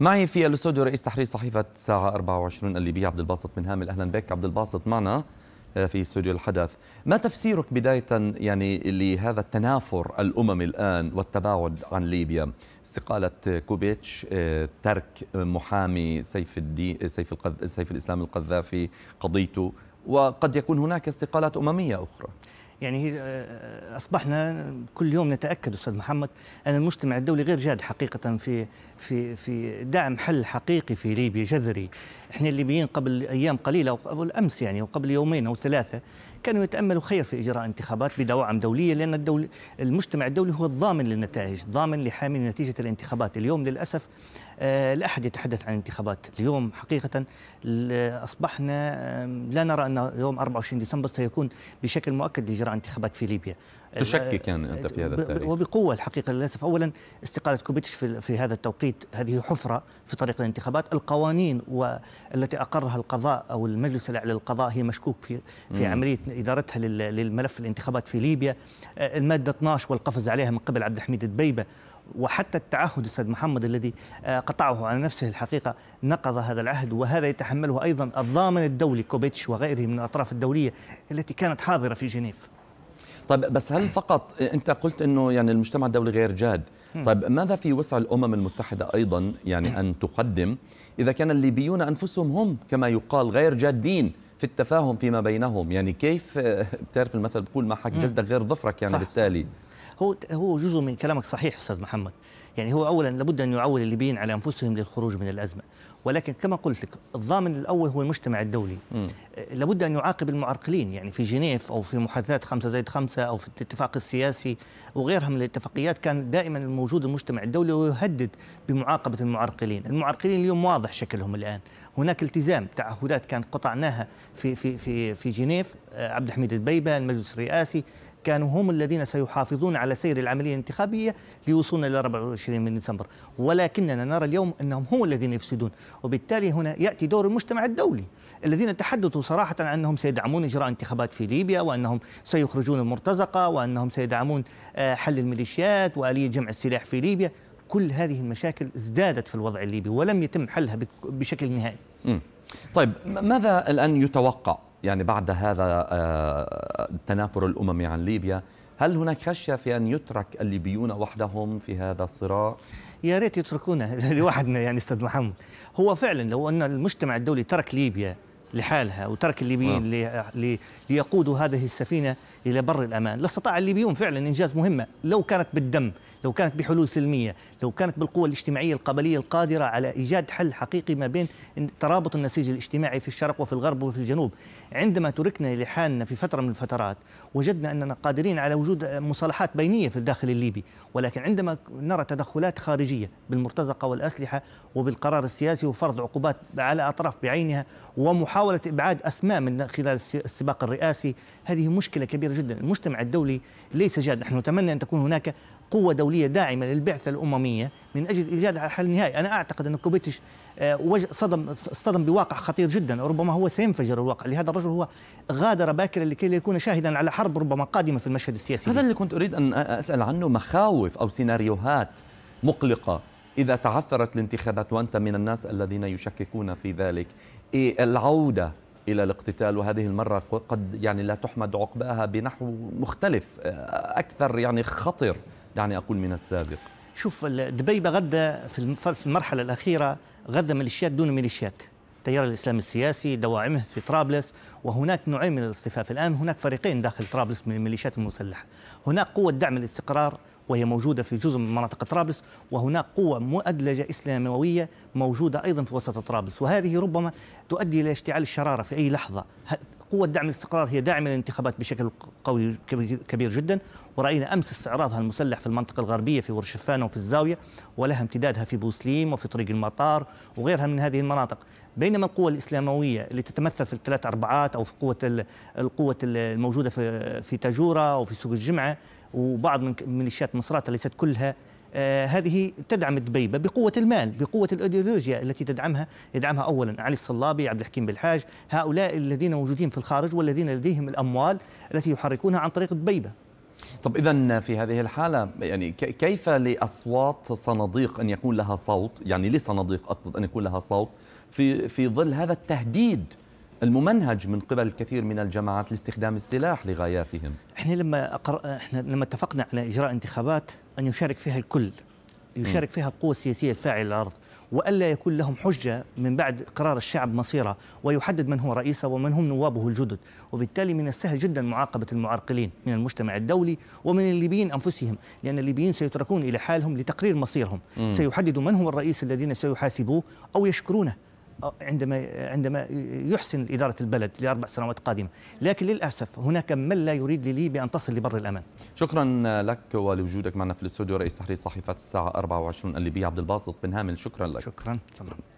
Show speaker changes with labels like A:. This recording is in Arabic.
A: معي في الاستوديو رئيس تحرير صحيفه ساعه 24 الليبيه عبد الباسط من هامل اهلا بك عبد الباسط معنا آه، في استوديو الحدث ما تفسيرك بداية يعني لهذا التنافر الأممي الآن والتباعد عن ليبيا استقالة كوبيتش آه، ترك محامي سيف الدين سيف, القذ... سيف الإسلام القذافي قضيته وقد يكون
B: هناك استقالات أممية أخرى يعني آه، آه، اصبحنا كل يوم نتاكد استاذ محمد ان المجتمع الدولي غير جاد حقيقه في في في دعم حل حقيقي في ليبيا جذري احنا الليبيين قبل ايام قليله او قبل امس يعني او قبل يومين او ثلاثه كانوا يتاملوا خير في اجراء انتخابات بدواعم دوليه لان الدول المجتمع الدولي هو الضامن للنتائج ضامن لحامل نتيجه الانتخابات اليوم للاسف آه، لا أحد يتحدث عن انتخابات اليوم حقيقة أصبحنا لا نرى أن يوم 24 ديسمبر سيكون بشكل مؤكد لاجراء عن انتخابات في ليبيا تشكك
A: يعني انت في هذا التاريخ
B: وبقوه الحقيقه للاسف اولا استقاله كوبيتش في, في هذا التوقيت هذه حفره في طريق الانتخابات القوانين والتي اقرها القضاء او المجلس الاعلى للقضاء هي مشكوك في في مم. عمليه ادارتها للملف الانتخابات في ليبيا آه، الماده 12 والقفز عليها من قبل عبد الحميد الدبيبه وحتى التعهد استاذ محمد الذي آه، قطعه على نفسه الحقيقه نقض هذا العهد وهذا يتحمله ايضا الضامن الدولي كوبيتش وغيره من الاطراف الدوليه التي كانت حاضره في جنيف طيب بس هل فقط
A: انت قلت انه يعني المجتمع الدولي غير جاد طيب ماذا في وسع الامم المتحده ايضا يعني ان تقدم اذا كان الليبيون انفسهم هم كما يقال غير جادين في التفاهم فيما بينهم يعني كيف آه، بتعرف المثل بيقول ما حك جلدك غير ظفرك يعني صح بالتالي
B: هو هو جزء من كلامك صحيح استاذ محمد يعني هو اولا لابد ان يعول الليبيين على انفسهم للخروج من الازمه ولكن كما قلت لك الضامن الاول هو المجتمع الدولي م. لابد ان يعاقب المعرقلين يعني في جنيف او في محادثات خمسة زائد خمسة او في الاتفاق السياسي وغيرها من الاتفاقيات كان دائما الموجود المجتمع الدولي ويهدد بمعاقبه المعرقلين المعرقلين اليوم واضح شكلهم الان هناك التزام تعهدات كان قطعناها في في في في جنيف عبد الحميد البيبه المجلس الرئاسي كانوا هم الذين سيحافظون على سير العملية الانتخابية ليوصلنا إلى 24 من ديسمبر ولكننا نرى اليوم أنهم هم الذين يفسدون وبالتالي هنا يأتي دور المجتمع الدولي الذين تحدثوا صراحة عن أنهم سيدعمون إجراء انتخابات في ليبيا وأنهم سيخرجون المرتزقة وأنهم سيدعمون آه، حل الميليشيات وآلية جمع السلاح في ليبيا كل هذه المشاكل ازدادت في الوضع الليبي ولم يتم حلها بشكل نهائي طيب ماذا الآن يتوقع
A: يعني بعد هذا التنافر آه، الأممي عن ليبيا هل هناك خشية
B: في أن يترك الليبيون وحدهم في هذا الصراع؟ يا ريت يتركونا لوحدنا يعني أستاذ محمد هو فعلا لو أن المجتمع الدولي ترك ليبيا لحالها وترك الليبيين لي ليقودوا هذه السفينة إلى بر الأمان لاستطاع الليبيون فعلا إنجاز مهمة لو كانت بالدم لو كانت بحلول سلمية لو كانت بالقوة الاجتماعية القبلية القادرة على إيجاد حل حقيقي ما بين ترابط النسيج الاجتماعي في الشرق وفي الغرب وفي الجنوب عندما تركنا لحالنا في فترة من الفترات وجدنا أننا قادرين على وجود مصالحات بينية في الداخل الليبي ولكن عندما نرى تدخلات خارجية بالمرتزقة والأسلحة وبالقرار السياسي وفرض عقوبات على أطراف بعينها ومحاولة محاولة إبعاد أسماء من خلال السباق الرئاسي هذه مشكلة كبيرة جدا المجتمع الدولي ليس جاد نحن نتمنى أن تكون هناك قوة دولية داعمة للبعثة الأممية من أجل إيجاد حل نهائي أنا أعتقد أن كوبيتش آه، صدم اصطدم بواقع خطير جدا ربما هو سينفجر الواقع لهذا الرجل هو غادر باكرا لكي يكون شاهدا على حرب ربما قادمة في المشهد السياسي هذا اللي كنت أريد
A: أن أسأل عنه مخاوف أو سيناريوهات مقلقة إذا تعثرت الانتخابات وأنت من الناس الذين يشككون في ذلك إيه، العودة إلى الاقتتال وهذه المرة قد يعني لا تحمد عقباها بنحو مختلف آه، أكثر يعني خطر دعني أقول من السابق
B: شوف دبي غدا في المرحلة الأخيرة غدا ميليشيات دون ميليشيات تيار الإسلام السياسي دواعمه في طرابلس وهناك نوعين من الاصطفاف الآن هناك فريقين داخل طرابلس من الميليشيات المسلحة هناك قوة دعم الاستقرار وهي موجودة في جزء من مناطق طرابلس وهناك قوة مؤدلجة إسلاموية موجودة أيضا في وسط طرابلس وهذه ربما تؤدي إلى اشتعال الشرارة في أي لحظة قوة دعم الاستقرار هي داعمة للانتخابات بشكل قوي كبير جدا ورأينا أمس استعراضها المسلح في المنطقة الغربية في ورشفان وفي الزاوية ولها امتدادها في بوسليم وفي طريق المطار وغيرها من هذه المناطق بينما القوة الإسلاموية اللي تتمثل في الثلاث أربعات أو في قوة القوة الموجودة في تاجورة تاجورة وفي سوق الجمعة وبعض من ميليشيات مصرات ليست كلها آه، هذه تدعم دبيبه بقوه المال بقوه الايديولوجيا التي تدعمها يدعمها اولا علي الصلابي عبد الحكيم بالحاج هؤلاء الذين موجودين في الخارج والذين لديهم الاموال التي يحركونها عن طريق دبيبة طب اذا
A: في هذه الحاله يعني كيف لاصوات صناديق ان يكون لها صوت يعني لصناديق اقصد ان يكون لها صوت في في ظل هذا التهديد الممنهج من قبل الكثير من الجماعات لاستخدام السلاح لغاياتهم
B: احنا لما أقر... احنا لما اتفقنا على اجراء انتخابات ان يشارك فيها الكل يشارك فيها القوى السياسيه الفاعله للارض والا يكون لهم حجه من بعد قرار الشعب مصيره ويحدد من هو رئيسه ومن هم نوابه الجدد وبالتالي من السهل جدا معاقبه المعرقلين من المجتمع الدولي ومن الليبيين انفسهم لان الليبيين سيتركون الى حالهم لتقرير مصيرهم م. سيحدد من هو الرئيس الذين سيحاسبوه او يشكرونه عندما عندما يحسن إدارة البلد لأربع سنوات قادمة لكن للأسف هناك من لا يريد لليبيا أن تصل لبر الأمان
A: شكرا لك ولوجودك معنا في الاستوديو رئيس تحرير صحيفة الساعة 24 الليبية عبد الباسط بن هامل شكرا لك
B: شكرا, تمام.